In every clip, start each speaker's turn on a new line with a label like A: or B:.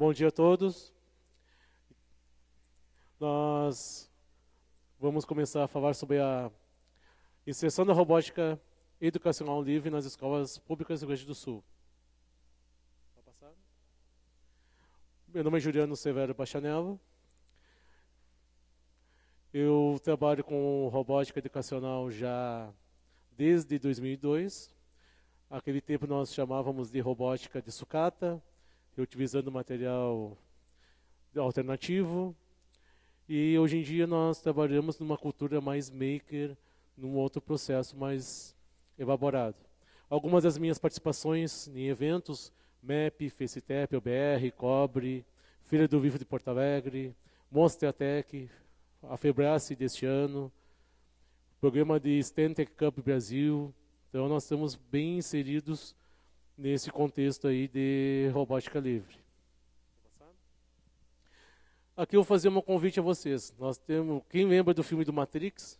A: Bom dia a todos. Nós vamos começar a falar sobre a inserção da robótica educacional livre nas escolas públicas do Rio Grande do Sul. Tá Meu nome é Juliano Severo Pachanello. Eu trabalho com robótica educacional já desde 2002. Aquele tempo nós chamávamos de robótica de sucata, utilizando material alternativo. E hoje em dia nós trabalhamos numa cultura mais maker, num outro processo mais elaborado. Algumas das minhas participações em eventos, MEP, FaceTap, OBR, Cobre, Feira do Vivo de Porto Alegre, Monstratec, a Febrace deste ano, programa de Stantec Cup Brasil. Então nós estamos bem inseridos nesse contexto aí de robótica livre. Aqui eu vou fazer um convite a vocês. Nós temos, quem lembra do filme do Matrix?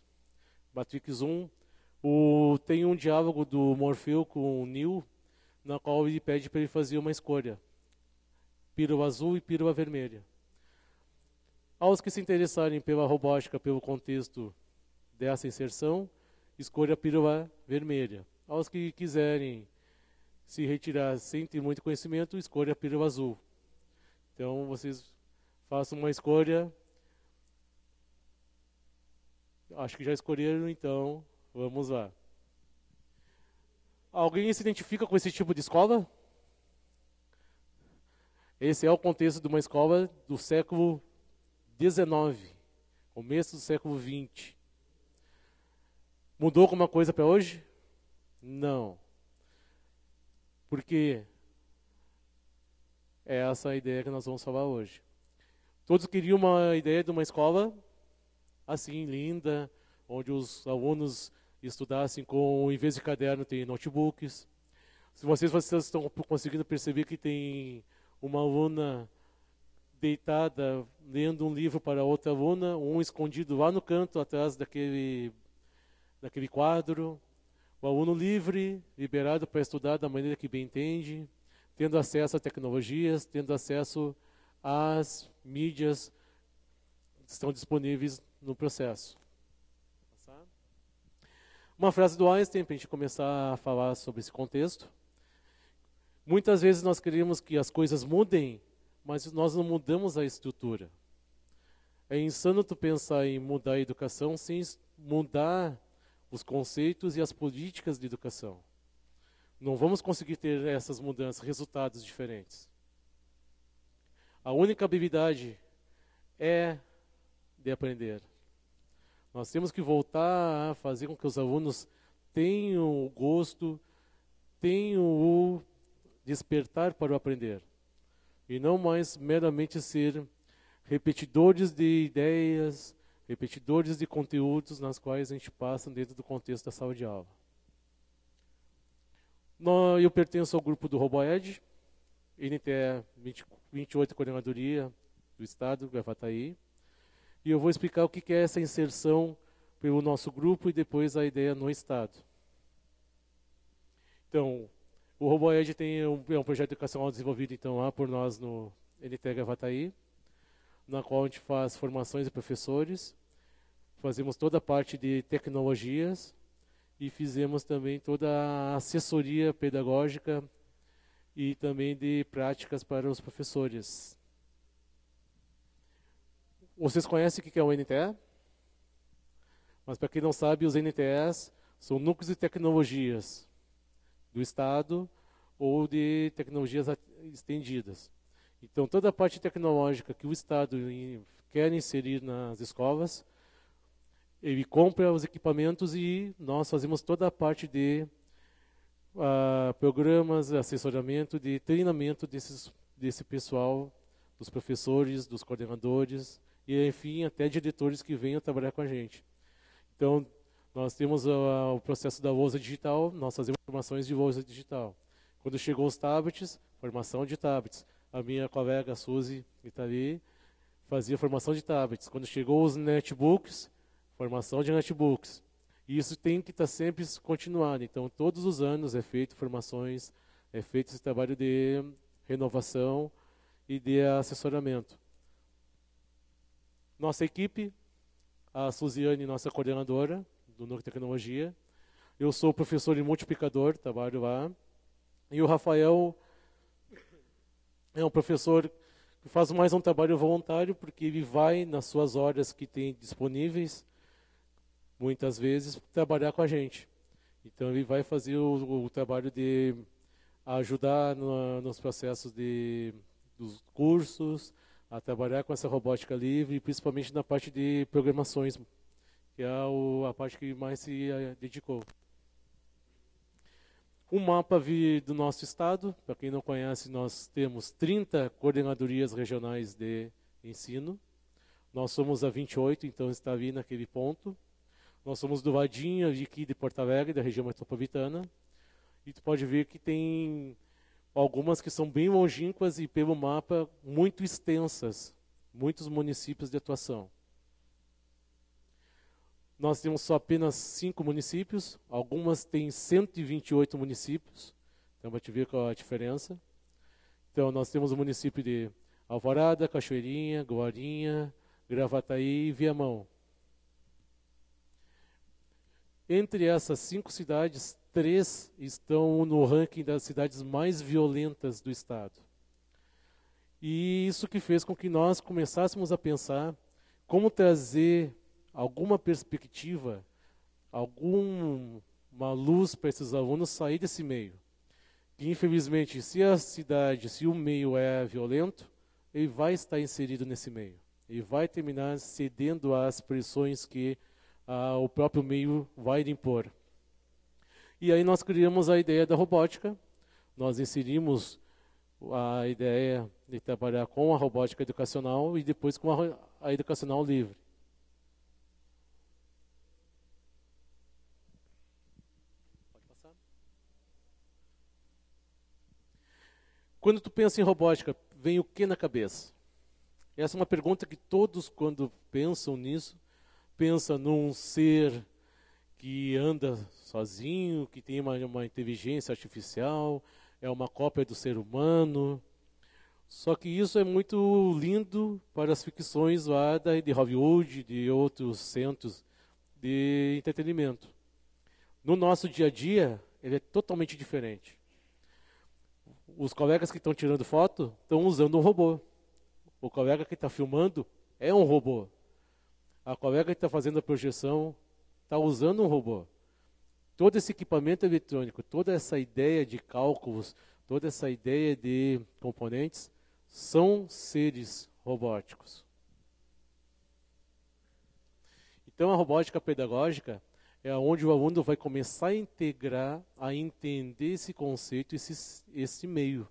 A: Matrix 1, o, tem um diálogo do Morfeu com o Neo, na qual ele pede para ele fazer uma escolha. Pílula azul e pílula vermelha. Aos que se interessarem pela robótica, pelo contexto dessa inserção, escolha a pílula vermelha. Aos que quiserem se retirar sem ter muito conhecimento, escolha a pílula azul. Então vocês façam uma escolha. Acho que já escolheram, então vamos lá. Alguém se identifica com esse tipo de escola? Esse é o contexto de uma escola do século XIX, começo do século XX. Mudou alguma coisa é para hoje? Não. Porque é essa a ideia que nós vamos falar hoje. Todos queriam uma ideia de uma escola assim, linda, onde os alunos estudassem com, em vez de caderno, tem notebooks. Se vocês, vocês estão conseguindo perceber que tem uma aluna deitada lendo um livro para outra aluna, um escondido lá no canto atrás daquele, daquele quadro, o aluno livre, liberado para estudar da maneira que bem entende, tendo acesso a tecnologias, tendo acesso às mídias que estão disponíveis no processo. Uma frase do Einstein para a gente começar a falar sobre esse contexto. Muitas vezes nós queremos que as coisas mudem, mas nós não mudamos a estrutura. É insano tu pensar em mudar a educação sem mudar os conceitos e as políticas de educação. Não vamos conseguir ter essas mudanças, resultados diferentes. A única habilidade é de aprender. Nós temos que voltar a fazer com que os alunos tenham o gosto, tenham o despertar para o aprender. E não mais meramente ser repetidores de ideias, repetidores de conteúdos nas quais a gente passa dentro do contexto da sala de aula. Eu pertenço ao grupo do RoboEd, NTE 20, 28 Coordenadoria do Estado, Gravataí, e eu vou explicar o que é essa inserção pelo nosso grupo e depois a ideia no Estado. Então, o RoboEd tem um, é um projeto educacional desenvolvido então lá por nós no NTE Gravataí, na qual a gente faz formações de professores fazemos toda a parte de tecnologias e fizemos também toda a assessoria pedagógica e também de práticas para os professores. Vocês conhecem o que é o NTE? Mas para quem não sabe, os NTEs são núcleos de tecnologias do Estado ou de tecnologias estendidas. Então, toda a parte tecnológica que o Estado quer inserir nas escolas, ele compra os equipamentos e nós fazemos toda a parte de uh, programas, assessoramento, de treinamento desses, desse pessoal, dos professores, dos coordenadores e, enfim, até diretores que venham trabalhar com a gente. Então, nós temos uh, o processo da lousa digital, nós fazemos formações de lousa digital. Quando chegou os tablets, formação de tablets. A minha colega Suzy tá ali fazia formação de tablets. Quando chegou os netbooks, formação de notebooks E isso tem que estar tá sempre continuado. Então, todos os anos é feito formações, é feito esse trabalho de renovação e de assessoramento. Nossa equipe, a Suziane, nossa coordenadora do Núcleo Tecnologia. Eu sou professor e multiplicador, trabalho lá. E o Rafael é um professor que faz mais um trabalho voluntário, porque ele vai nas suas horas que tem disponíveis muitas vezes, trabalhar com a gente. Então ele vai fazer o, o trabalho de ajudar no, nos processos de, dos cursos, a trabalhar com essa robótica livre, principalmente na parte de programações, que é a, a parte que mais se eh, dedicou. Um mapa do nosso estado, para quem não conhece, nós temos 30 coordenadorias regionais de ensino. Nós somos a 28, então está ali naquele ponto. Nós somos do de aqui de Porto Alegre, da região metropolitana. E tu pode ver que tem algumas que são bem longínquas e, pelo mapa, muito extensas. Muitos municípios de atuação. Nós temos só apenas cinco municípios, algumas têm 128 municípios, então para te ver qual é a diferença. Então nós temos o município de Alvorada, Cachoeirinha, Guarinha, Gravataí e Viamão. Entre essas cinco cidades, três estão no ranking das cidades mais violentas do estado. E isso que fez com que nós começássemos a pensar como trazer alguma perspectiva, alguma luz para esses alunos sair desse meio. Que infelizmente, se a cidade, se o meio é violento, ele vai estar inserido nesse meio. Ele vai terminar cedendo às pressões que ah, o próprio meio vai impor. E aí nós criamos a ideia da robótica, nós inserimos a ideia de trabalhar com a robótica educacional e depois com a, a educacional livre. Quando tu pensa em robótica, vem o que na cabeça? Essa é uma pergunta que todos, quando pensam nisso, pensa num ser que anda sozinho, que tem uma, uma inteligência artificial, é uma cópia do ser humano. Só que isso é muito lindo para as ficções lá de Hollywood, de outros centros de entretenimento. No nosso dia a dia, ele é totalmente diferente. Os colegas que estão tirando foto estão usando um robô. O colega que está filmando é um robô a ah, colega é que está fazendo a projeção está usando um robô. Todo esse equipamento eletrônico, toda essa ideia de cálculos, toda essa ideia de componentes, são seres robóticos. Então, a robótica pedagógica é onde o aluno vai começar a integrar, a entender esse conceito, esse, esse meio.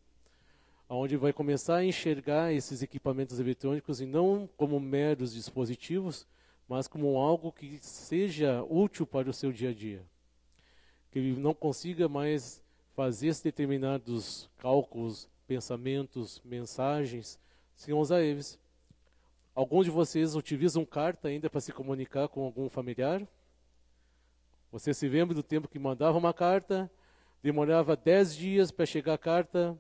A: Onde vai começar a enxergar esses equipamentos eletrônicos e não como meros dispositivos, mas como algo que seja útil para o seu dia a dia. Que ele não consiga mais fazer determinados cálculos, pensamentos, mensagens, sem usar eles. Alguns de vocês utilizam carta ainda para se comunicar com algum familiar? Você se lembra do tempo que mandava uma carta, demorava 10 dias para chegar a carta,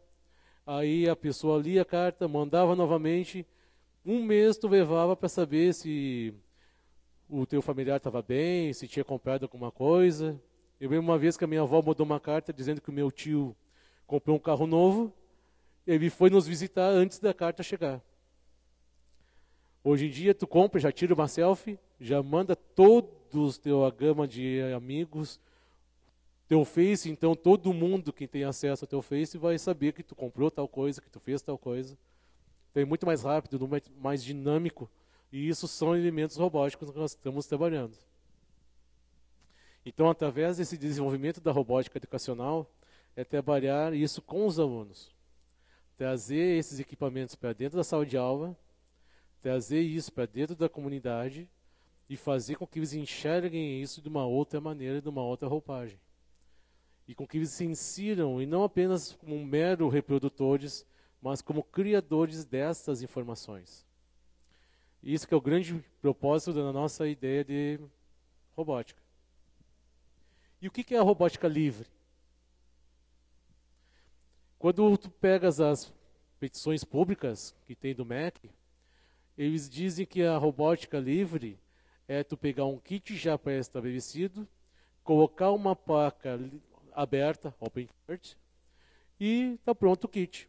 A: aí a pessoa lia a carta, mandava novamente, um mês tu levava para saber se o teu familiar estava bem, se tinha comprado alguma coisa. Eu lembro uma vez que a minha avó mandou uma carta dizendo que o meu tio comprou um carro novo. Ele foi nos visitar antes da carta chegar. Hoje em dia, tu compra, já tira uma selfie, já manda todos teu a gama de amigos, teu Face, então todo mundo que tem acesso ao teu Face vai saber que tu comprou tal coisa, que tu fez tal coisa. Então é muito mais rápido, muito mais dinâmico e isso são elementos robóticos que nós estamos trabalhando. Então, através desse desenvolvimento da robótica educacional, é trabalhar isso com os alunos. Trazer esses equipamentos para dentro da sala de aula, trazer isso para dentro da comunidade e fazer com que eles enxerguem isso de uma outra maneira, de uma outra roupagem. E com que eles se insiram, e não apenas como mero reprodutores, mas como criadores dessas informações. Isso que é o grande propósito da nossa ideia de robótica. E o que é a robótica livre? Quando tu pegas as petições públicas que tem do MEC, eles dizem que a robótica livre é tu pegar um kit já pré-estabelecido, colocar uma placa aberta, open chart, e está pronto o kit.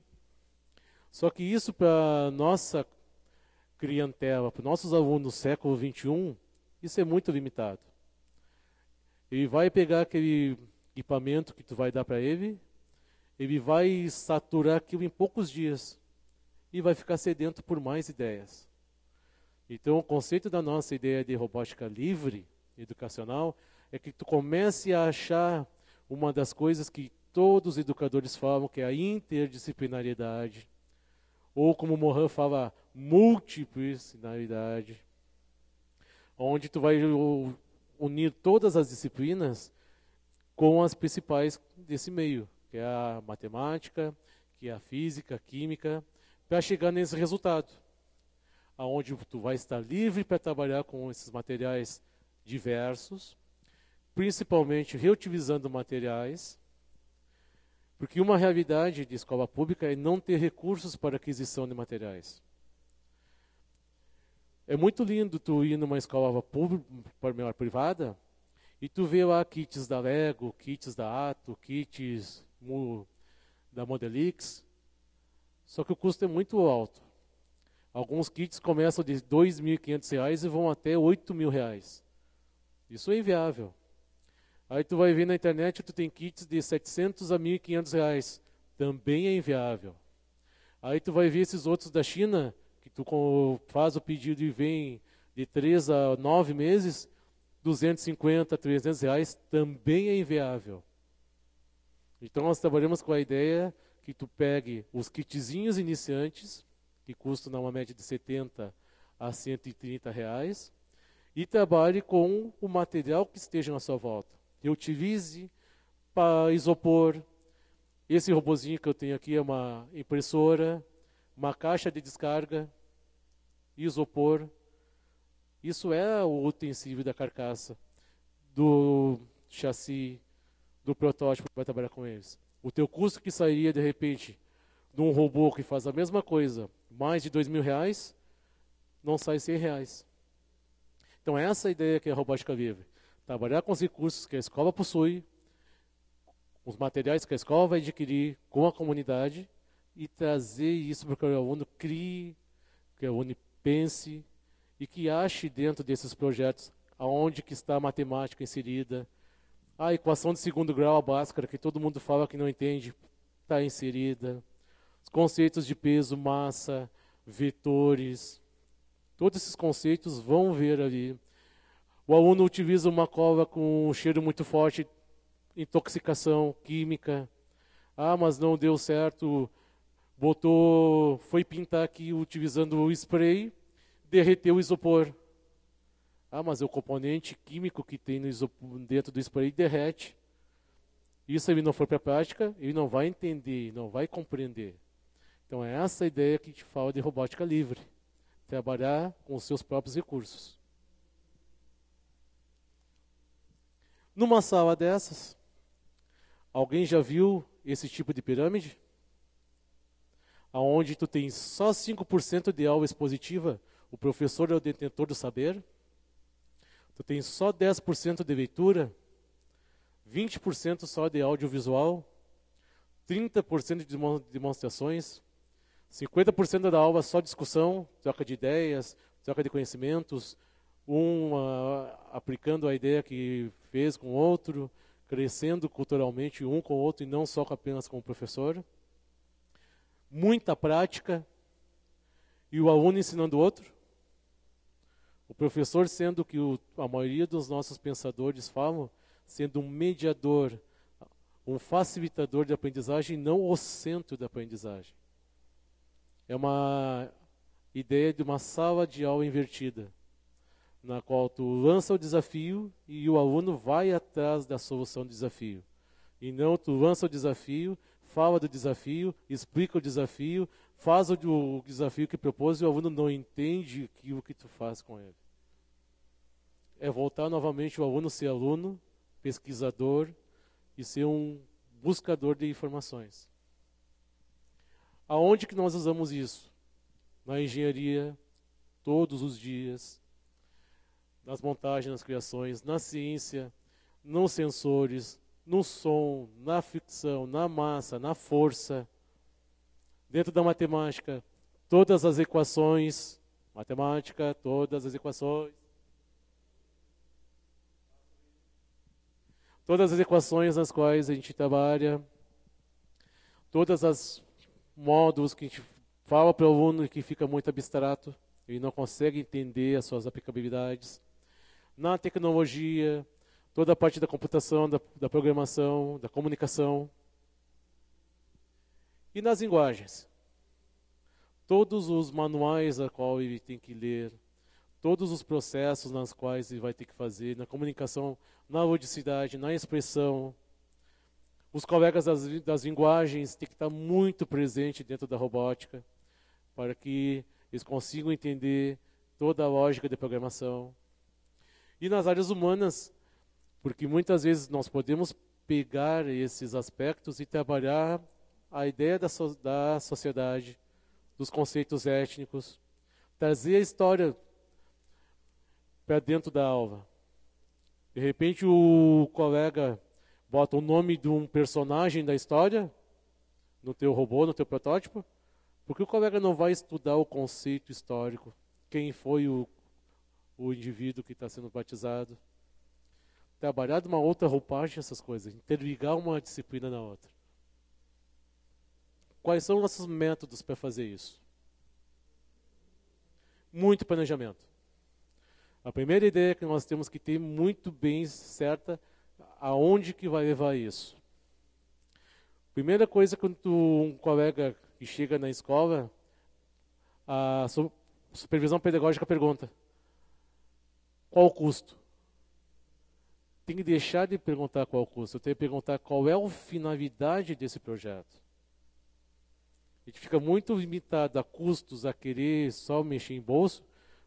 A: Só que isso para nossa clientela para nossos alunos do século XXI, isso é muito limitado. Ele vai pegar aquele equipamento que tu vai dar para ele, ele vai saturar aquilo em poucos dias e vai ficar sedento por mais ideias. Então, o conceito da nossa ideia de robótica livre, educacional, é que tu comece a achar uma das coisas que todos os educadores falam, que é a interdisciplinariedade, ou como Mohan fala, multiplicidade, onde tu vai unir todas as disciplinas com as principais desse meio, que é a matemática, que é a física, a química, para chegar nesse resultado, aonde tu vai estar livre para trabalhar com esses materiais diversos, principalmente reutilizando materiais, porque uma realidade de escola pública é não ter recursos para aquisição de materiais. É muito lindo tu ir numa escola pública, melhor, privada, e tu vê lá kits da Lego, kits da Ato, kits da Modelix, só que o custo é muito alto. Alguns kits começam de R$ 2.500 e vão até R$ 8.000. Isso é inviável. Aí tu vai ver na internet, tu tem kits de 700 a 1.500 reais. Também é inviável. Aí tu vai ver esses outros da China, que tu faz o pedido e vem de 3 a 9 meses, 250, 300 reais, também é inviável. Então nós trabalhamos com a ideia que tu pegue os kitzinhos iniciantes, que custam uma média de 70 a 130 reais, e trabalhe com o material que esteja na sua volta. Eu utilize para isopor. Esse robozinho que eu tenho aqui é uma impressora, uma caixa de descarga, isopor. Isso é o utensílio da carcaça, do chassi, do protótipo que vai trabalhar com eles. O teu custo que sairia, de repente, de um robô que faz a mesma coisa, mais de dois mil reais, não sai cem reais. Então essa é a ideia que é a robótica livre trabalhar com os recursos que a escola possui, os materiais que a escola vai adquirir com a comunidade e trazer isso para que o aluno crie, que o aluno pense e que ache dentro desses projetos aonde que está a matemática inserida, a equação de segundo grau, a Bhaskara que todo mundo fala que não entende, está inserida, os conceitos de peso, massa, vetores, todos esses conceitos vão ver ali o aluno utiliza uma cola com um cheiro muito forte, intoxicação química. Ah, mas não deu certo. Botou, foi pintar aqui utilizando o spray, derreteu o isopor. Ah, mas é o componente químico que tem isopor, dentro do spray derrete. Isso ele não for para a prática, ele não vai entender, não vai compreender. Então é essa a ideia que a gente fala de robótica livre. Trabalhar com os seus próprios recursos. Numa sala dessas, alguém já viu esse tipo de pirâmide? Aonde tu tem só 5% de aula expositiva, o professor é o detentor do saber. Tu tem só 10% de leitura, 20% só de audiovisual, 30% de demonstrações, 50% da aula só discussão, troca de ideias, troca de conhecimentos, um uh, aplicando a ideia que fez com outro, crescendo culturalmente um com o outro e não só apenas com o professor. Muita prática e o aluno ensinando o outro. O professor sendo que o, a maioria dos nossos pensadores falam, sendo um mediador, um facilitador de aprendizagem, não o centro da aprendizagem. É uma ideia de uma sala de aula invertida na qual tu lança o desafio e o aluno vai atrás da solução do desafio. E não tu lança o desafio, fala do desafio, explica o desafio, faz o, desafio que propôs e o aluno não entende aquilo que tu faz com ele. É voltar novamente o aluno ser aluno, pesquisador e ser um buscador de informações. Aonde que nós usamos isso? Na engenharia, todos os dias, nas montagens, nas criações, na ciência, nos sensores, no som, na ficção, na massa, na força. Dentro da matemática, todas as equações, matemática, todas as equações. Todas as equações nas quais a gente trabalha, todas as módulos que a gente fala para o aluno que fica muito abstrato, ele não consegue entender as suas aplicabilidades na tecnologia, toda a parte da computação, da, da programação, da comunicação. E nas linguagens. Todos os manuais a qual ele tem que ler, todos os processos nas quais ele vai ter que fazer, na comunicação, na audicidade, na expressão. Os colegas das, das linguagens têm que estar muito presentes dentro da robótica, para que eles consigam entender toda a lógica de programação. E nas áreas humanas, porque muitas vezes nós podemos pegar esses aspectos e trabalhar a ideia da, so da sociedade, dos conceitos étnicos, trazer a história para dentro da alva. De repente o colega bota o nome de um personagem da história no teu robô, no teu protótipo, porque o colega não vai estudar o conceito histórico, quem foi o o indivíduo que está sendo batizado. Trabalhar de uma outra roupagem essas coisas, interligar uma disciplina na outra. Quais são nossos métodos para fazer isso? Muito planejamento. A primeira ideia é que nós temos que ter muito bem certa aonde que vai levar isso. Primeira coisa quando um colega que chega na escola, a supervisão pedagógica pergunta: qual o custo? Tem que deixar de perguntar qual o custo, tem que perguntar qual é a finalidade desse projeto. A gente fica muito limitado a custos, a querer só mexer em bolso,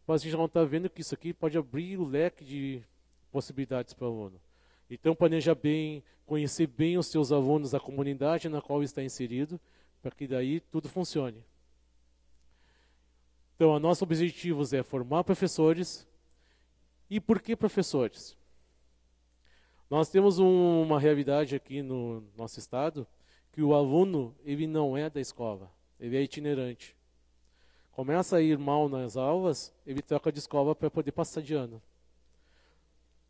A: mas a gente não está vendo que isso aqui pode abrir o leque de possibilidades para o aluno. Então, planeja bem, conhecer bem os seus alunos, a comunidade na qual está inserido, para que daí tudo funcione. Então, nosso objetivos é formar professores, e por que professores? Nós temos um, uma realidade aqui no nosso estado que o aluno ele não é da escola, ele é itinerante. Começa a ir mal nas aulas, ele troca de escola para poder passar de ano.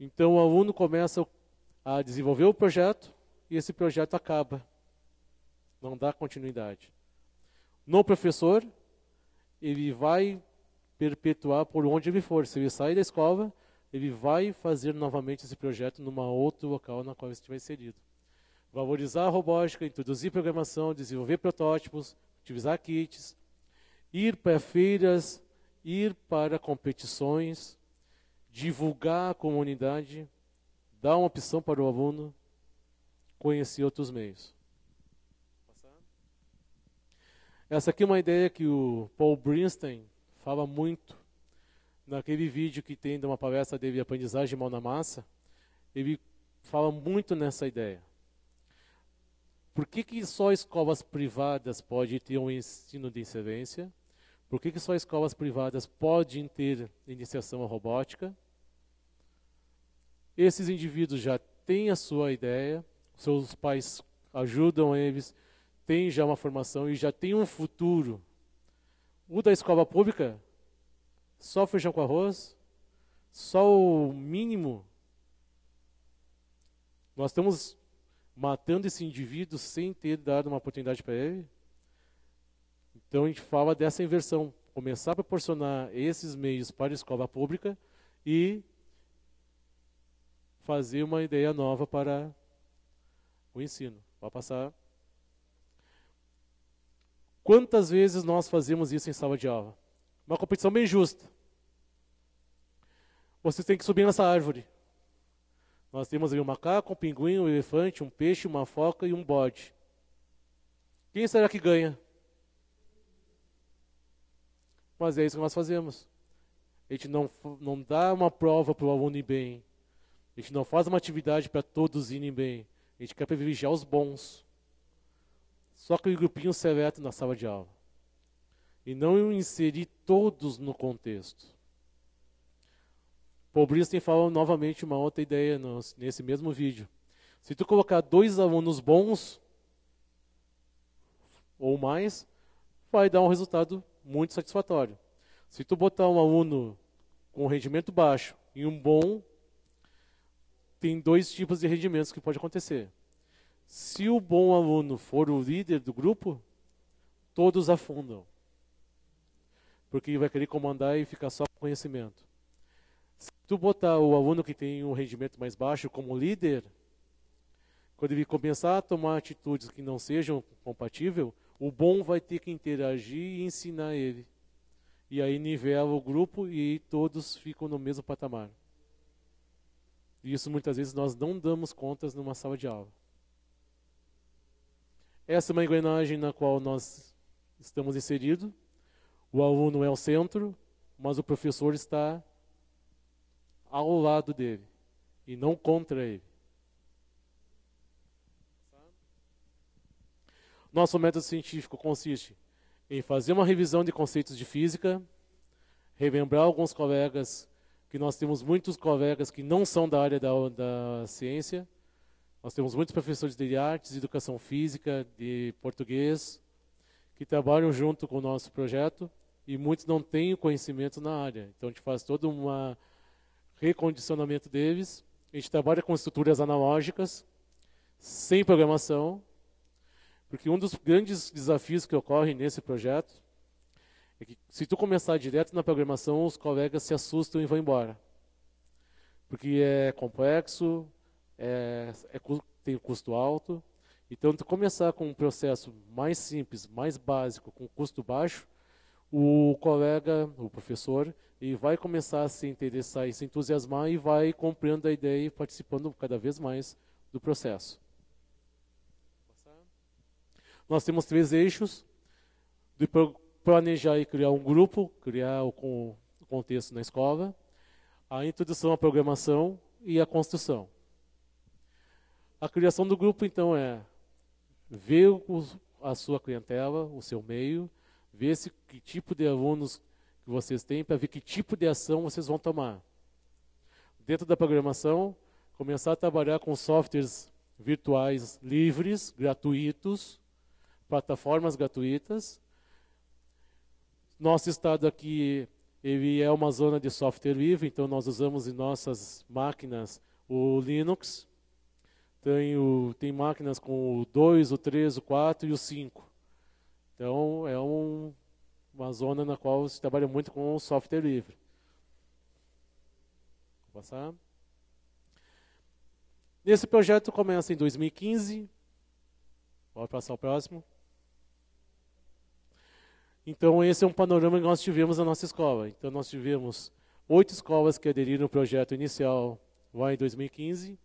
A: Então o aluno começa a desenvolver o projeto e esse projeto acaba. Não dá continuidade. No professor, ele vai perpetuar por onde ele for. Se ele sair da escola, ele vai fazer novamente esse projeto numa outro local na qual estiver inserido. Valorizar a robótica, introduzir programação, desenvolver protótipos, utilizar kits, ir para feiras, ir para competições, divulgar a comunidade, dar uma opção para o aluno, conhecer outros meios. Essa aqui é uma ideia que o Paul Brinstein fala muito naquele vídeo que tem de uma palestra dele aprendizagem mão na massa, ele fala muito nessa ideia. Por que, que só escolas privadas podem ter um ensino de excelência? Por que, que só escolas privadas podem ter iniciação à robótica? Esses indivíduos já têm a sua ideia, seus pais ajudam eles, têm já uma formação e já têm um futuro. O da escola pública só feijão com arroz? Só o mínimo? Nós estamos matando esse indivíduo sem ter dado uma oportunidade para ele? Então a gente fala dessa inversão, começar a proporcionar esses meios para a escola pública e fazer uma ideia nova para o ensino. Vai passar. Quantas vezes nós fazemos isso em sala de aula? Uma competição bem justa. Vocês têm que subir nessa árvore. Nós temos ali um macaco, um pinguim, um elefante, um peixe, uma foca e um bode. Quem será que ganha? Mas é isso que nós fazemos. A gente não, não dá uma prova para o aluno ir bem. A gente não faz uma atividade para todos irem bem. A gente quer privilegiar os bons. Só que o grupinho seleto na sala de aula e não inserir todos no contexto. Paul Briston fala novamente uma outra ideia nesse mesmo vídeo. Se tu colocar dois alunos bons ou mais, vai dar um resultado muito satisfatório. Se tu botar um aluno com rendimento baixo e um bom, tem dois tipos de rendimentos que pode acontecer. Se o bom aluno for o líder do grupo, todos afundam porque vai querer comandar e ficar só com conhecimento. Se tu botar o aluno que tem um rendimento mais baixo como líder, quando ele começar a tomar atitudes que não sejam compatíveis, o bom vai ter que interagir e ensinar ele. E aí nivela o grupo e todos ficam no mesmo patamar. E isso muitas vezes nós não damos contas numa sala de aula. Essa é uma engrenagem na qual nós estamos inseridos o aluno é o centro, mas o professor está ao lado dele e não contra ele. Nosso método científico consiste em fazer uma revisão de conceitos de física, relembrar alguns colegas, que nós temos muitos colegas que não são da área da, da ciência, nós temos muitos professores de artes, de educação física, de português, que trabalham junto com o nosso projeto e muitos não têm conhecimento na área. Então a gente faz todo um recondicionamento deles. A gente trabalha com estruturas analógicas, sem programação, porque um dos grandes desafios que ocorre nesse projeto é que se tu começar direto na programação, os colegas se assustam e vão embora. Porque é complexo, é, é, tem custo alto. Então, tu começar com um processo mais simples, mais básico, com custo baixo, o colega, o professor, e vai começar a se interessar e se entusiasmar e vai comprando a ideia e participando cada vez mais do processo. Nós temos três eixos: de planejar e criar um grupo, criar o contexto na escola, a introdução à programação e a construção. A criação do grupo, então, é ver a sua clientela, o seu meio, Ver se, que tipo de alunos que vocês têm para ver que tipo de ação vocês vão tomar. Dentro da programação, começar a trabalhar com softwares virtuais livres, gratuitos, plataformas gratuitas. Nosso estado aqui ele é uma zona de software livre, então nós usamos em nossas máquinas o Linux. Tem, o, tem máquinas com o 2, o 3, o 4 e o 5. Então, é um, uma zona na qual se trabalha muito com software livre. Vou passar. Nesse projeto começa em 2015. Pode passar o próximo. Então, esse é um panorama que nós tivemos na nossa escola. Então, nós tivemos oito escolas que aderiram ao projeto inicial lá em 2015,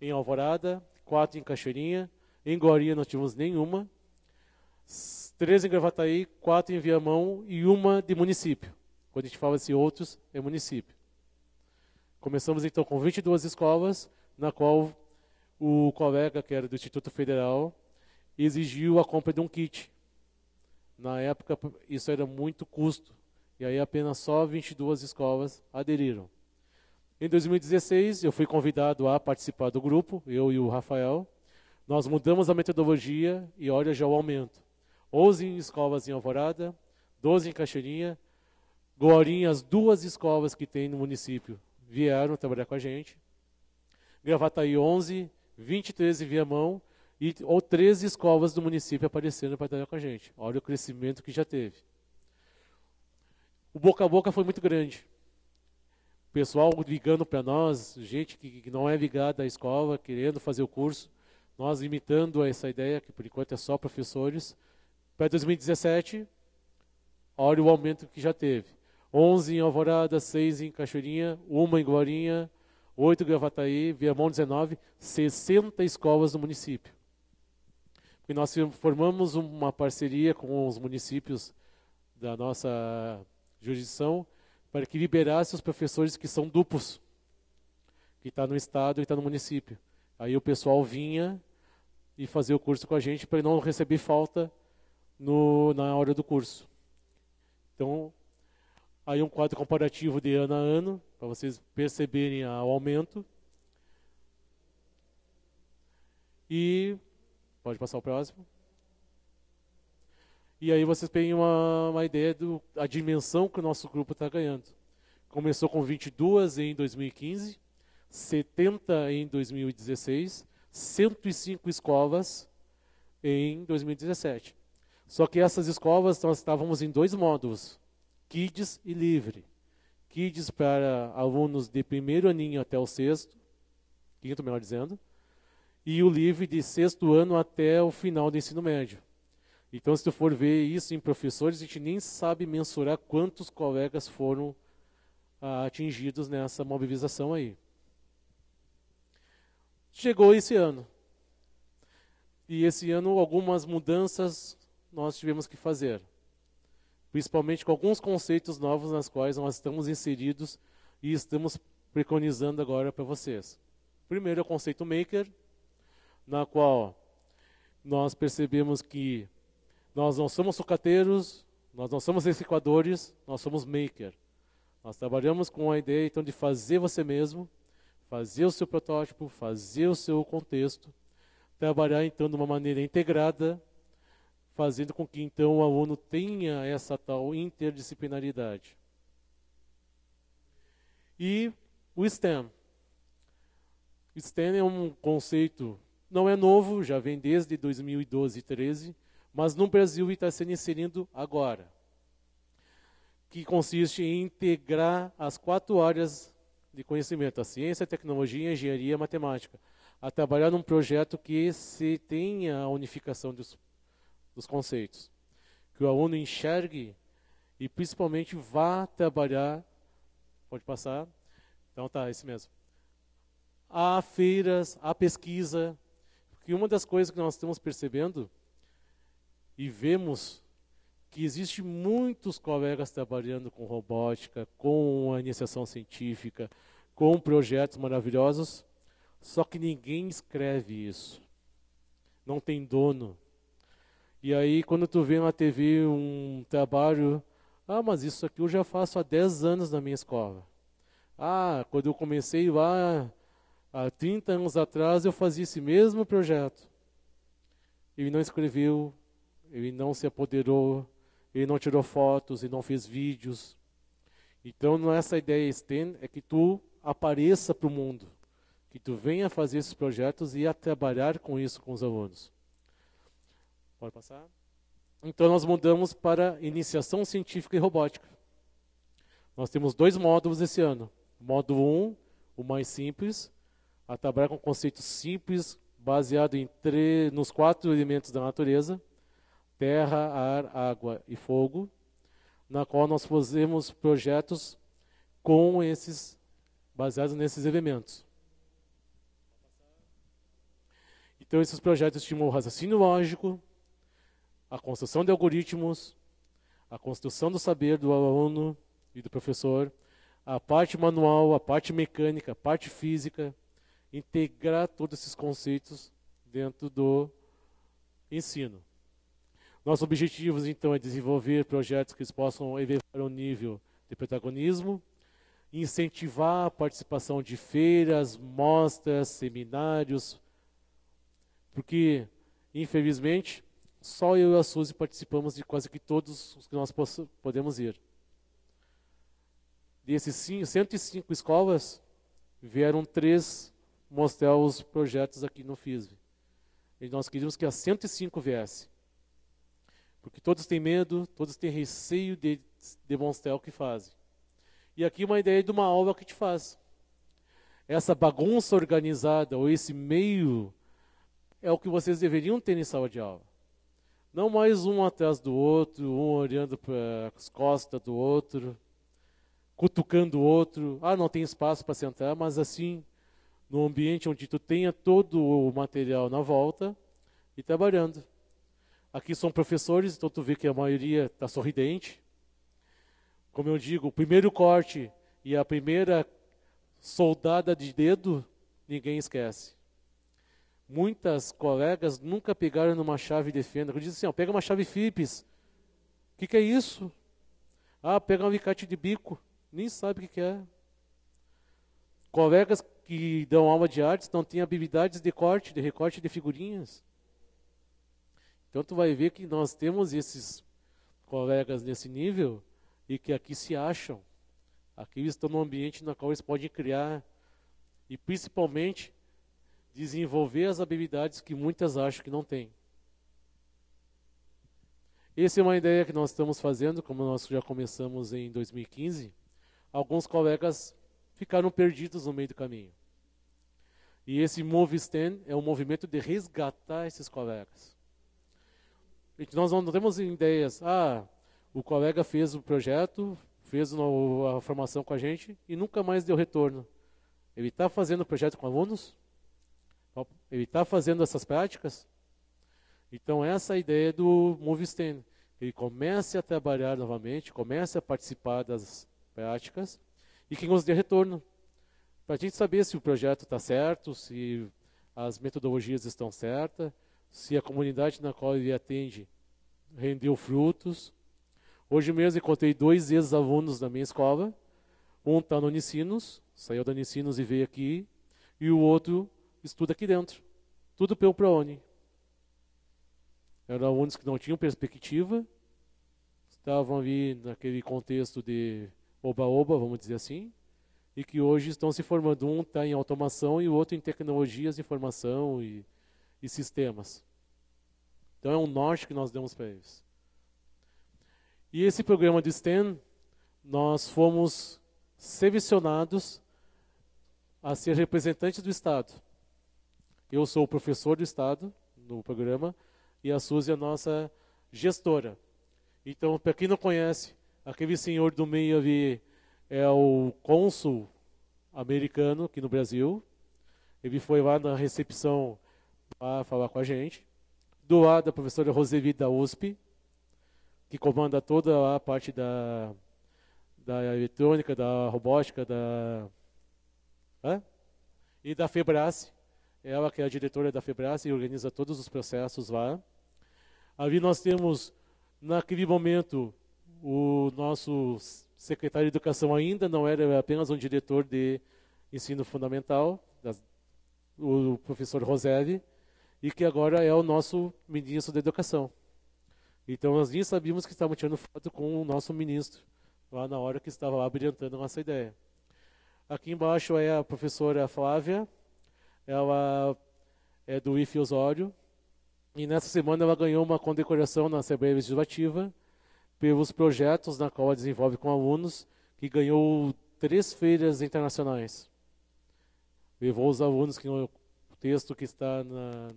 A: em Alvorada, quatro em Cachoeirinha, em Guaria não tivemos nenhuma, três em Gravataí, quatro em Viamão e uma de município. Quando a gente fala assim, outros, é município. Começamos então com 22 escolas, na qual o colega, que era do Instituto Federal, exigiu a compra de um kit. Na época, isso era muito custo. E aí apenas só 22 escolas aderiram. Em 2016, eu fui convidado a participar do grupo, eu e o Rafael. Nós mudamos a metodologia e olha já o aumento. 11 escolas em Alvorada, 12 em Cachoeirinha, Glorinha, as duas escolas que tem no município vieram trabalhar com a gente. Gravataí 11, 23 em Viamão e ou 13 escolas do município aparecendo para trabalhar com a gente. Olha o crescimento que já teve. O boca a boca foi muito grande. O pessoal ligando para nós, gente que, que não é ligada à escola, querendo fazer o curso, nós limitando essa ideia, que por enquanto é só professores, para 2017, olha o aumento que já teve. 11 em Alvorada, 6 em Cachoeirinha, 1 em Guarinha, 8 em Gravataí, Viamão 19, 60 escolas no município. E nós formamos uma parceria com os municípios da nossa jurisdição para que liberasse os professores que são duplos, que está no estado e está no município. Aí o pessoal vinha e fazia o curso com a gente para não receber falta no, na hora do curso. Então, aí um quadro comparativo de ano a ano, para vocês perceberem o aumento. E pode passar o próximo. E aí vocês têm uma, uma ideia da dimensão que o nosso grupo está ganhando. Começou com 22 em 2015, 70 em 2016, 105 escolas em 2017. Só que essas escolas, nós estávamos em dois módulos, Kids e Livre. Kids para alunos de primeiro aninho até o sexto, quinto, melhor dizendo, e o Livre de sexto ano até o final do ensino médio. Então, se tu for ver isso em professores, a gente nem sabe mensurar quantos colegas foram ah, atingidos nessa mobilização aí. Chegou esse ano. E esse ano algumas mudanças nós tivemos que fazer. Principalmente com alguns conceitos novos nas quais nós estamos inseridos e estamos preconizando agora para vocês. Primeiro é o conceito maker, na qual nós percebemos que nós não somos sucateiros, nós não somos recicladores, nós somos maker. Nós trabalhamos com a ideia então de fazer você mesmo, fazer o seu protótipo, fazer o seu contexto, trabalhar então de uma maneira integrada, fazendo com que então o aluno tenha essa tal interdisciplinaridade. E o STEM. STEM é um conceito, não é novo, já vem desde 2012 e 13, mas no Brasil está sendo inserido agora, que consiste em integrar as quatro áreas de conhecimento, a ciência, a tecnologia, a engenharia e a matemática, a trabalhar num projeto que se tenha a unificação dos dos conceitos. Que o aluno enxergue e principalmente vá trabalhar. Pode passar? Então tá, esse mesmo. Há feiras, há pesquisa. Porque uma das coisas que nós estamos percebendo e vemos que existe muitos colegas trabalhando com robótica, com a iniciação científica, com projetos maravilhosos, só que ninguém escreve isso. Não tem dono, e aí, quando tu vê na TV um trabalho, ah, mas isso aqui eu já faço há 10 anos na minha escola. Ah, quando eu comecei lá há 30 anos atrás, eu fazia esse mesmo projeto. Ele não escreveu, ele não se apoderou, ele não tirou fotos, ele não fez vídeos. Então, é essa ideia, Sten, é que tu apareça para o mundo, que tu venha fazer esses projetos e a trabalhar com isso com os alunos. Pode passar? Então nós mudamos para iniciação científica e robótica. Nós temos dois módulos esse ano. Módulo 1, um, o mais simples, a trabalhar com conceitos simples baseado em nos quatro elementos da natureza: terra, ar, água e fogo, na qual nós fazemos projetos com esses baseados nesses elementos. Então esses projetos estimulam o raciocínio lógico, a construção de algoritmos, a construção do saber do aluno e do professor, a parte manual, a parte mecânica, a parte física, integrar todos esses conceitos dentro do ensino. Nossos objetivos, então, é desenvolver projetos que eles possam elevar o nível de protagonismo, incentivar a participação de feiras, mostras, seminários, porque, infelizmente, só eu e a Suzy participamos de quase que todos os que nós podemos ir. Desses 105 escolas, vieram três mostrar os projetos aqui no FISV. E nós queríamos que as 105 viessem. Porque todos têm medo, todos têm receio de demonstrar o que fazem. E aqui é uma ideia de uma aula que te faz. Essa bagunça organizada, ou esse meio, é o que vocês deveriam ter em sala de aula. Não mais um atrás do outro, um olhando para as costas do outro, cutucando o outro. Ah, não tem espaço para sentar, mas assim, no ambiente onde tu tenha todo o material na volta e trabalhando. Aqui são professores, então tu vê que a maioria está sorridente. Como eu digo, o primeiro corte e a primeira soldada de dedo, ninguém esquece. Muitas colegas nunca pegaram numa chave de fenda. Eu disse assim, ó, pega uma chave Phillips. O que, que é isso? Ah, pega um alicate de bico. Nem sabe o que, que é. Colegas que dão aula de artes não têm habilidades de corte, de recorte de figurinhas. Então tu vai ver que nós temos esses colegas nesse nível e que aqui se acham. Aqui eles estão num ambiente no qual eles podem criar. E principalmente desenvolver as habilidades que muitas acham que não têm. Essa é uma ideia que nós estamos fazendo, como nós já começamos em 2015. Alguns colegas ficaram perdidos no meio do caminho. E esse Move Stand é um movimento de resgatar esses colegas. E nós não temos ideias, ah, o colega fez o projeto, fez a formação com a gente e nunca mais deu retorno. Ele está fazendo o projeto com alunos? Então, ele está fazendo essas práticas? Então, essa é a ideia do Move Ele comece a trabalhar novamente, comece a participar das práticas e que nos dê retorno. Para a gente saber se o projeto está certo, se as metodologias estão certas, se a comunidade na qual ele atende rendeu frutos. Hoje mesmo encontrei dois ex-alunos da minha escola. Um está no Unicinos, saiu da Unicinos e veio aqui, e o outro estuda aqui dentro. Tudo pelo ProUni. Eram alunos que não tinham perspectiva, estavam ali naquele contexto de oba-oba, vamos dizer assim, e que hoje estão se formando. Um está em automação e o outro em tecnologias, de informação e, e sistemas. Então é um norte que nós demos para eles. E esse programa de STEM, nós fomos selecionados a ser representantes do Estado. Eu sou o professor do Estado no programa e a Suzy é a nossa gestora. Então, para quem não conhece, aquele senhor do meio ali é o cônsul americano aqui no Brasil. Ele foi lá na recepção para falar com a gente. Do lado, a professora Roseli da USP, que comanda toda a parte da, da eletrônica, da robótica, da... Hã? E da Febrace, ela que é a diretora da Febras e organiza todos os processos lá. Ali nós temos, naquele momento, o nosso secretário de Educação ainda não era, apenas um diretor de ensino fundamental, o professor Roselli, e que agora é o nosso ministro da Educação. Então nós nem sabíamos que estávamos tirando foto com o nosso ministro, lá na hora que estava lá brilhantando a nossa ideia. Aqui embaixo é a professora Flávia, ela é do IFE Osório, e nessa semana ela ganhou uma condecoração na Assembleia Legislativa pelos projetos na qual ela desenvolve com alunos, que ganhou três feiras internacionais. Levou os alunos que o texto que está na,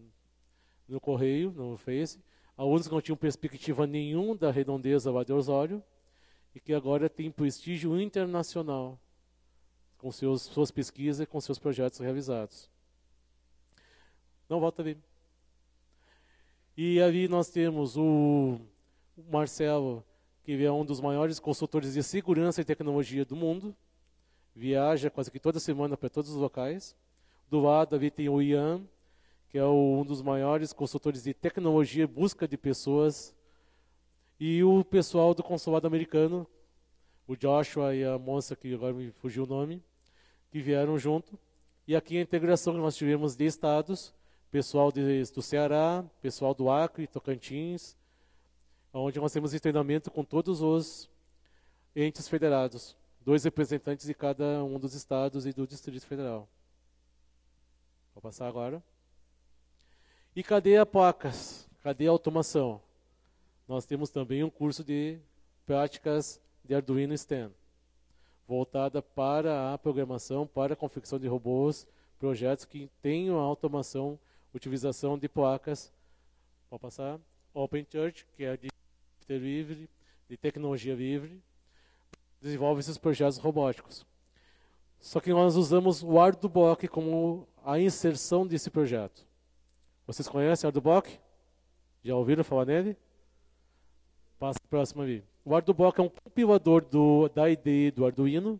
A: no correio, no Face, alunos que não tinham perspectiva nenhuma da redondeza lá de Osório, e que agora tem prestígio internacional com seus, suas pesquisas e com seus projetos realizados. Não volta a vir E ali nós temos o Marcelo, que é um dos maiores consultores de segurança e tecnologia do mundo. Viaja quase que toda semana para todos os locais. Do lado ali tem o Ian, que é um dos maiores consultores de tecnologia, busca de pessoas. E o pessoal do consulado americano, o Joshua e a moça, que agora me fugiu o nome, que vieram junto. E aqui a integração que nós tivemos de estados, pessoal de, do Ceará, pessoal do Acre, Tocantins, onde nós temos treinamento com todos os entes federados, dois representantes de cada um dos estados e do Distrito Federal. Vou passar agora. E cadê a placas? Cadê a automação? Nós temos também um curso de práticas de Arduino STEM, voltada para a programação, para a confecção de robôs, projetos que tenham a automação utilização de placas, pode passar, Open Church, que é de livre, de tecnologia livre, desenvolve esses projetos robóticos. Só que nós usamos o Arduino como a inserção desse projeto. Vocês conhecem o Arduino? Já ouviram falar nele? Passa para o próximo ali. O Arduino é um compilador do, da IDE do Arduino,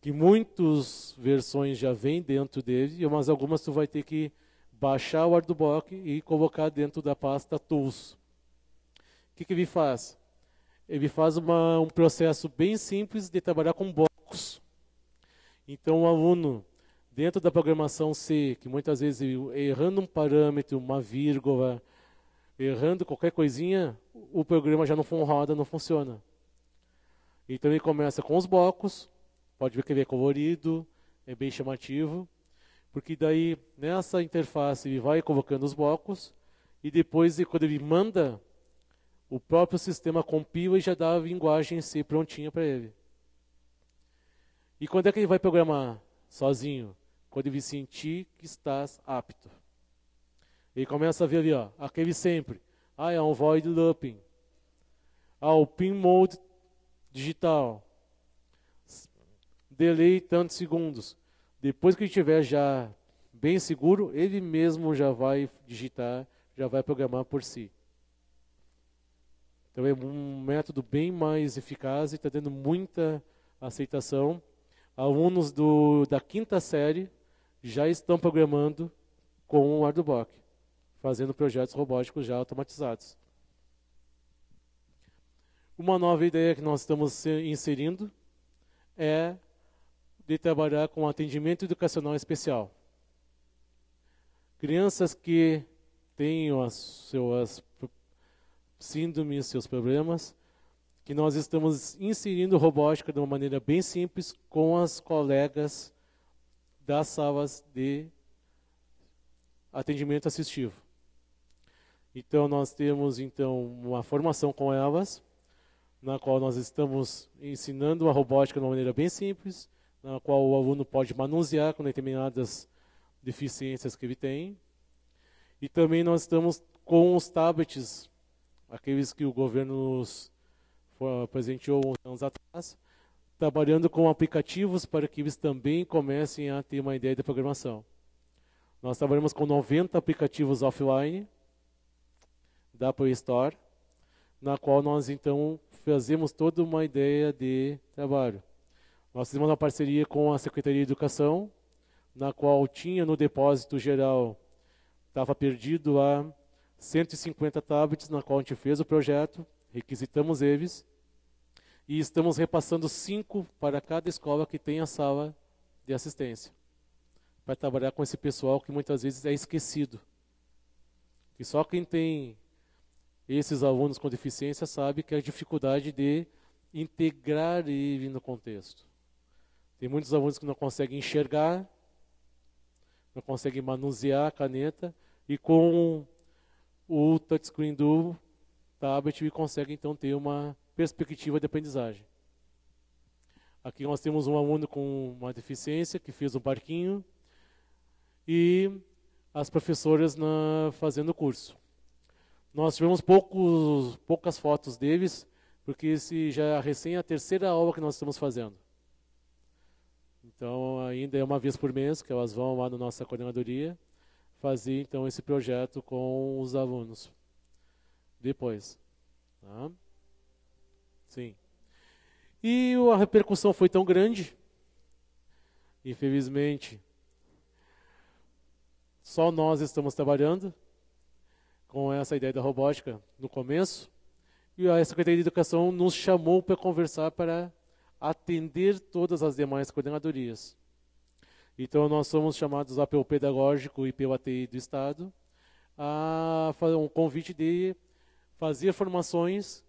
A: que muitas versões já vêm dentro dele, mas algumas você vai ter que baixar o Arduboc e colocar dentro da pasta Tools. O que, que ele faz? Ele faz uma, um processo bem simples de trabalhar com blocos. Então, o aluno, dentro da programação C, que muitas vezes errando um parâmetro, uma vírgula, errando qualquer coisinha, o programa já não roda, não funciona. Então ele começa com os blocos, pode ver que ele é colorido, é bem chamativo porque daí nessa interface ele vai convocando os blocos e depois quando ele manda, o próprio sistema compila e já dá a linguagem em si prontinha para ele. E quando é que ele vai programar sozinho? Quando ele sentir que estás apto. Ele começa a ver ali, ó, aquele sempre. Ah, é um void looping. Ah, o pin mode digital. Delay tantos segundos. Depois que estiver já bem seguro, ele mesmo já vai digitar, já vai programar por si. Então é um método bem mais eficaz e está tendo muita aceitação. Alunos do, da quinta série já estão programando com o Arduino, fazendo projetos robóticos já automatizados. Uma nova ideia que nós estamos inserindo é de trabalhar com atendimento educacional especial. Crianças que têm as suas síndromes, seus problemas, que nós estamos inserindo robótica de uma maneira bem simples com as colegas das salas de atendimento assistivo. Então nós temos então uma formação com elas, na qual nós estamos ensinando a robótica de uma maneira bem simples, na qual o aluno pode manusear com determinadas deficiências que ele tem. E também nós estamos com os tablets, aqueles que o governo nos presenteou uns anos atrás, trabalhando com aplicativos para que eles também comecem a ter uma ideia da programação. Nós trabalhamos com 90 aplicativos offline da Play Store, na qual nós então fazemos toda uma ideia de trabalho. Nós fizemos uma parceria com a Secretaria de Educação, na qual tinha no depósito geral, estava perdido a 150 tablets, na qual a gente fez o projeto, requisitamos eles, e estamos repassando cinco para cada escola que tem a sala de assistência, para trabalhar com esse pessoal que muitas vezes é esquecido. E só quem tem esses alunos com deficiência sabe que é a dificuldade de integrar ele no contexto. Tem muitos alunos que não conseguem enxergar, não conseguem manusear a caneta, e com o touchscreen do tablet ele consegue então ter uma perspectiva de aprendizagem. Aqui nós temos um aluno com uma deficiência que fez um parquinho e as professoras na, fazendo o curso. Nós tivemos poucos, poucas fotos deles, porque esse já é recém a terceira aula que nós estamos fazendo. Então, ainda é uma vez por mês que elas vão lá na nossa coordenadoria fazer então esse projeto com os alunos. Depois. Tá? Sim. E a repercussão foi tão grande, infelizmente, só nós estamos trabalhando com essa ideia da robótica no começo, e a Secretaria de Educação nos chamou para conversar para atender todas as demais coordenadorias. Então, nós somos chamados lá pelo Pedagógico e pelo ATI do Estado a fazer um convite de fazer formações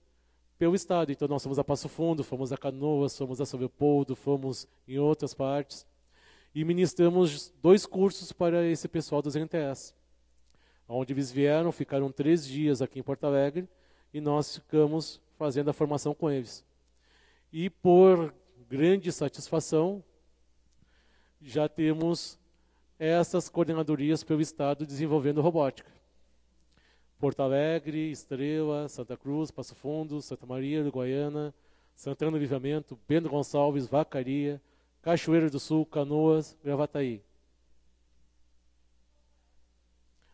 A: pelo Estado. Então, nós fomos a Passo Fundo, fomos a Canoas, fomos a São Leopoldo, fomos em outras partes. E ministramos dois cursos para esse pessoal dos NTS. Onde eles vieram, ficaram três dias aqui em Porto Alegre, e nós ficamos fazendo a formação com eles. E por grande satisfação, já temos essas coordenadorias pelo Estado desenvolvendo robótica. Porto Alegre, Estrela, Santa Cruz, Passo Fundo, Santa Maria, Uruguaiana, Santana do Livramento, Bento Gonçalves, Vacaria, Cachoeira do Sul, Canoas, Gravataí.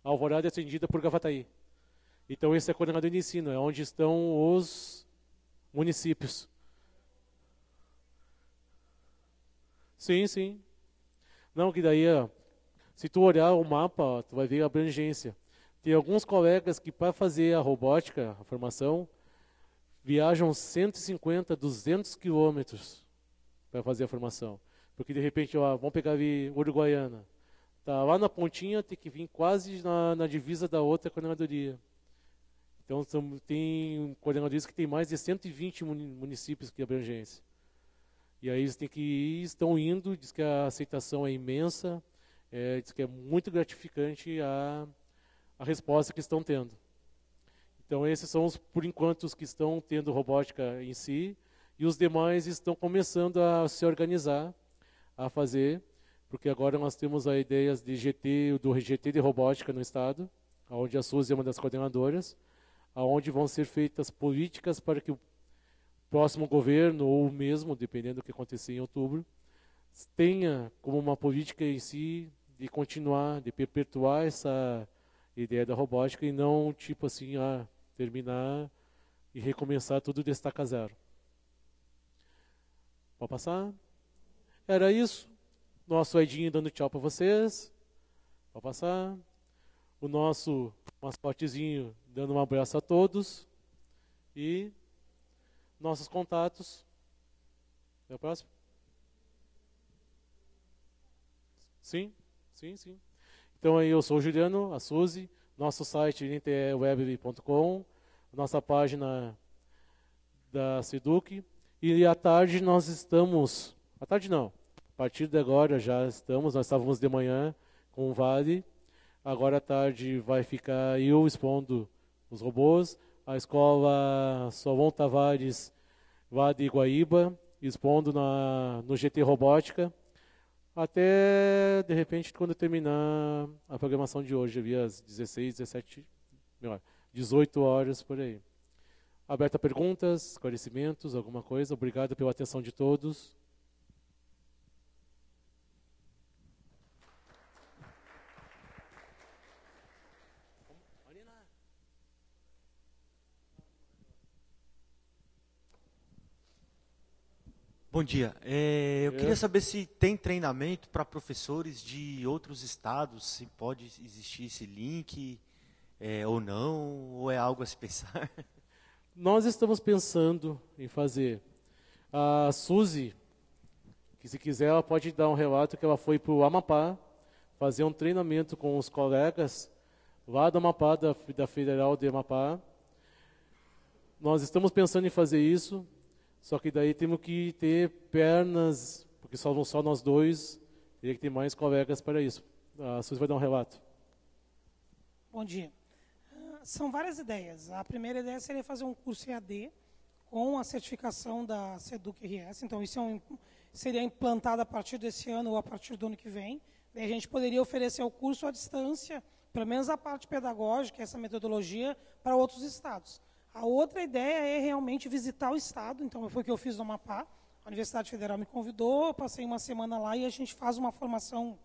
A: alvorada é atendida por Gravataí. Então, esse é coordenador de ensino, é onde estão os municípios. Sim, sim. Não, que daí, se tu olhar o mapa, tu vai ver a abrangência. Tem alguns colegas que, para fazer a robótica, a formação, viajam 150, 200 quilômetros para fazer a formação. Porque, de repente, ó, vamos pegar ali Uruguaiana. Tá lá na pontinha, tem que vir quase na, na divisa da outra coordenadoria. Então, tem coordenadores que tem mais de 120 municípios que abrangência. E aí eles têm que ir, estão indo, diz que a aceitação é imensa, é, diz que é muito gratificante a, a resposta que estão tendo. Então esses são, os, por enquanto, os que estão tendo robótica em si, e os demais estão começando a se organizar, a fazer, porque agora nós temos a ideias de GT, do GT de robótica no Estado, onde a Suzy é uma das coordenadoras, aonde vão ser feitas políticas para que o próximo governo, ou mesmo, dependendo do que acontecer em outubro, tenha como uma política em si de continuar, de perpetuar essa ideia da robótica e não, tipo assim, ah, terminar e recomeçar tudo de estaca zero. Pode passar? Era isso. Nosso Edinho dando tchau para vocês. Pode passar. O nosso mascotezinho dando um abraço a todos. E nossos contatos. É o próximo? Sim, sim, sim. Então aí eu sou o Juliano, a Suzy, nosso site interweb.com, nossa página da Seduc. E à tarde nós estamos, à tarde não, a partir de agora já estamos, nós estávamos de manhã com o Vale, agora à tarde vai ficar eu expondo os robôs, a escola Solon Tavares lá de Iguaíba, expondo na, no GT Robótica, até, de repente, quando terminar a programação de hoje, ali às 16, 17, melhor, 18 horas por aí. Aberta perguntas, esclarecimentos, alguma coisa. Obrigado pela atenção de todos. Bom dia. É, eu é. queria saber se tem treinamento para professores de outros estados, se pode existir esse link é, ou não, ou é algo a se pensar. Nós estamos pensando em fazer. A Suzy, que se quiser, ela pode dar um relato que ela foi para o Amapá fazer um treinamento com os colegas lá do Amapá, da, da Federal de Amapá. Nós estamos pensando em fazer isso. Só que daí temos que ter pernas, porque só, só nós dois, teria é que ter mais colegas para isso. A ah, Suzy vai dar um relato.
B: Bom dia. São várias ideias. A primeira ideia seria fazer um curso EAD com a certificação da Seduc RS. Então, isso é um, seria implantado a partir desse ano ou a partir do ano que vem. Daí a gente poderia oferecer o curso à distância, pelo menos a parte pedagógica, essa metodologia, para outros estados. A outra ideia é realmente visitar o Estado, então foi o que eu fiz no Amapá. A Universidade Federal me convidou, passei uma semana lá e a gente faz uma formação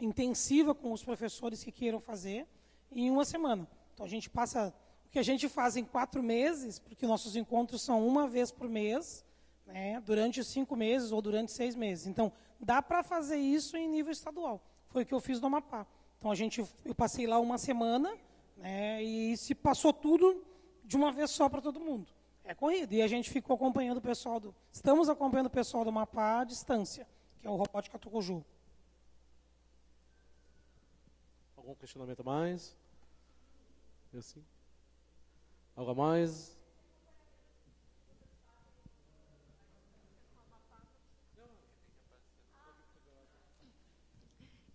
B: intensiva com os professores que queiram fazer em uma semana. Então a gente passa o que a gente faz em quatro meses, porque nossos encontros são uma vez por mês, né, durante cinco meses ou durante seis meses. Então dá para fazer isso em nível estadual. Foi o que eu fiz no Amapá. Então a gente, eu passei lá uma semana né, e se passou tudo de uma vez só para todo mundo. É corrida. E a gente ficou acompanhando o pessoal do. Estamos acompanhando o pessoal do Mapa à distância, que é o Robótica Tokuju.
A: Algum questionamento a mais? Eu é sim. Algo a mais?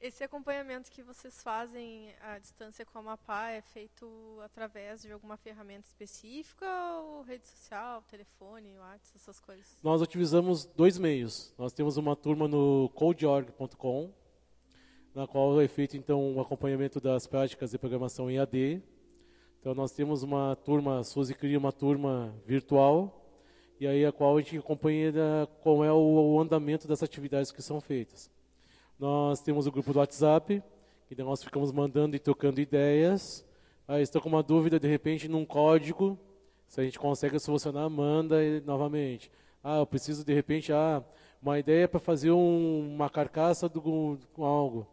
C: Esse acompanhamento que vocês fazem à distância com a Mapa é feito através de alguma ferramenta específica ou rede social, telefone, WhatsApp, essas coisas? Nós utilizamos
A: dois meios. Nós temos uma turma no codeorg.com, na qual é feito então o um acompanhamento das práticas de programação em AD. Então nós temos uma turma, a Suzy cria uma turma virtual, e aí a qual a gente acompanha né, qual é o andamento das atividades que são feitas. Nós temos o grupo do WhatsApp, que nós ficamos mandando e trocando ideias. Aí estou com uma dúvida, de repente, num código, se a gente consegue solucionar, manda novamente. Ah, eu preciso, de repente, ah, uma ideia para fazer um, uma carcaça do, com algo.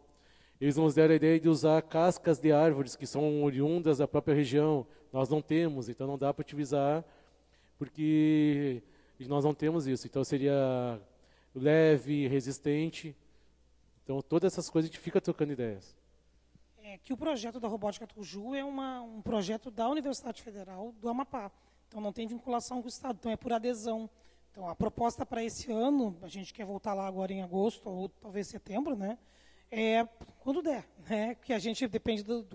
A: Eles nos deram a ideia de usar cascas de árvores que são oriundas da própria região. Nós não temos, então não dá para utilizar, porque nós não temos isso. Então seria leve, resistente. Então, todas essas coisas a gente fica trocando ideias.
B: É que o projeto da robótica Tuju é uma, um projeto da Universidade Federal do Amapá. Então, não tem vinculação com o Estado, então é por adesão. Então, a proposta para esse ano, a gente quer voltar lá agora em agosto, ou talvez setembro, né? É quando der, né? Que a gente depende do,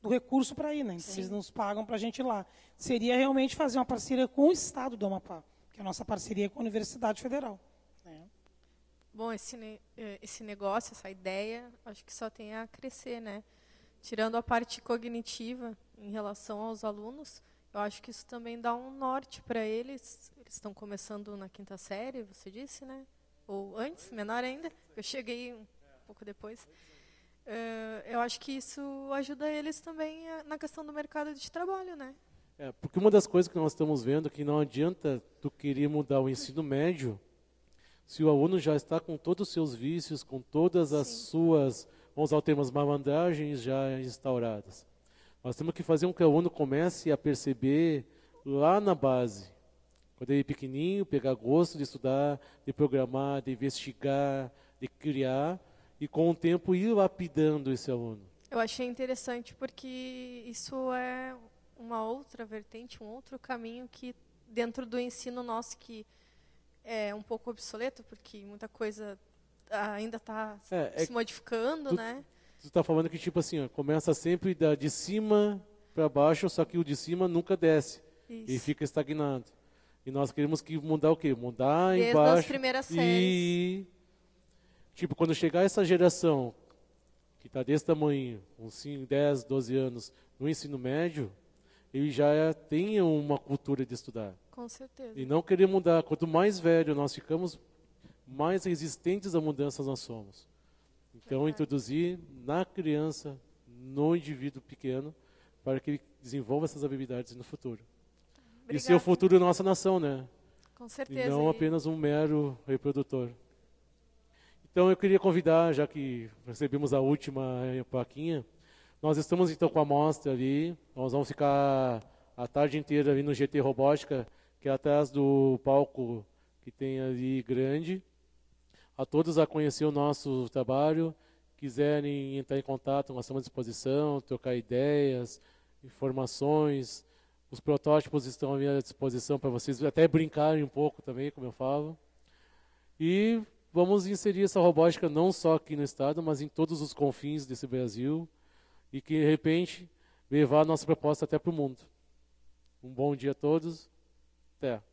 B: do, recurso para ir, né? Então, eles nos pagam para a gente ir lá. Seria realmente fazer uma parceria com o Estado do Amapá, que é a nossa parceria com a Universidade Federal.
C: Bom, esse, é, esse negócio, essa ideia, acho que só tem a crescer, né? Tirando a parte cognitiva em relação aos alunos, eu acho que isso também dá um norte para eles. Eles estão começando na quinta série, você disse, né? Ou antes, menor ainda. Eu cheguei um pouco depois. É, eu acho que isso ajuda eles também é, na questão do mercado de trabalho, né?
A: É, porque uma das coisas que nós estamos vendo é que não adianta tu querer mudar o ensino médio se o aluno já está com todos os seus vícios, com todas as Sim. suas, vamos usar o termo, malandragens já instauradas. Nós temos que fazer com que o aluno comece a perceber lá na base, quando ele é pequenininho, pegar gosto de estudar, de programar, de investigar, de criar, e com o tempo ir lapidando esse aluno.
C: Eu achei interessante porque isso é uma outra vertente, um outro caminho que dentro do ensino nosso que é um pouco obsoleto, porque muita coisa ainda está é, é, se é, modificando, tu, né? Tu está
A: falando que, tipo assim, ó, começa sempre da, de cima para baixo, só que o de cima nunca desce. Isso. E fica estagnado. E nós queremos que mudar o quê? Mudar Desde embaixo. Desde primeiras e... séries. Tipo, quando chegar essa geração, que está desse tamanho, uns 5, 10, 12 anos, no ensino médio, ele já tem uma cultura de estudar. Com certeza. E não querer mudar. Quanto mais velho nós ficamos, mais resistentes à mudança nós somos. Então, Verdade. introduzir na criança, no indivíduo pequeno, para que ele desenvolva essas habilidades no futuro. Obrigada. E ser o futuro da nossa nação, né? Com certeza. E não apenas um mero reprodutor. Então, eu queria convidar, já que recebemos a última eh, plaquinha, nós estamos então com a amostra ali, nós vamos ficar a tarde inteira ali no GT Robótica, que é atrás do palco que tem ali grande. A todos a conhecer o nosso trabalho, quiserem entrar em contato, nós estamos à disposição, trocar ideias, informações. Os protótipos estão à minha disposição para vocês até brincarem um pouco também, como eu falo. E vamos inserir essa robótica não só aqui no estado, mas em todos os confins desse Brasil e que de repente levar a nossa proposta até para o mundo. Um bom dia a todos. there.